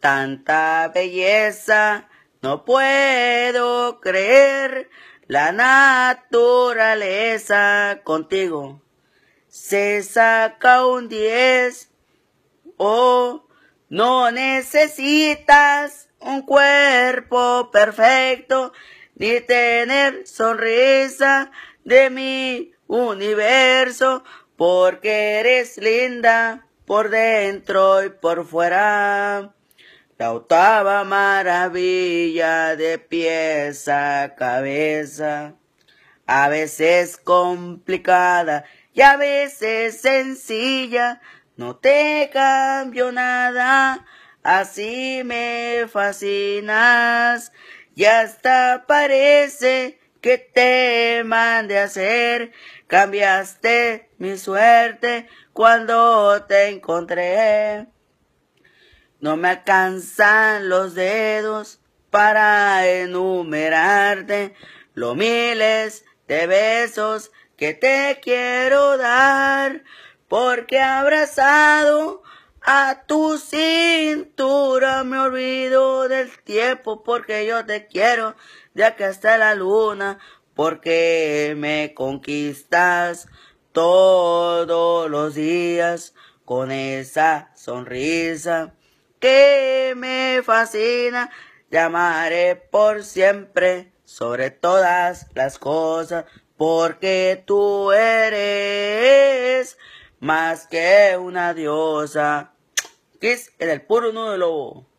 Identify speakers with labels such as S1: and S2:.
S1: tanta belleza, no puedo creer la naturaleza contigo. Se saca un 10, oh, no necesitas un cuerpo perfecto, ni tener sonrisa de mi universo, porque eres linda por dentro y por fuera. La octava maravilla de pieza a cabeza, a veces complicada y a veces sencilla, no te cambio nada, así me fascinas y hasta parece que te mande a hacer. Cambiaste mi suerte cuando te encontré. No me alcanzan los dedos para enumerarte los miles de besos que te quiero dar, porque abrazado a tu cintura me olvido del tiempo, porque yo te quiero de aquí hasta la luna, porque me conquistas todos los días con esa sonrisa que me fascina, llamaré por siempre sobre todas las cosas, porque tú eres más que una diosa. Kiss en el puro nudo de lobo.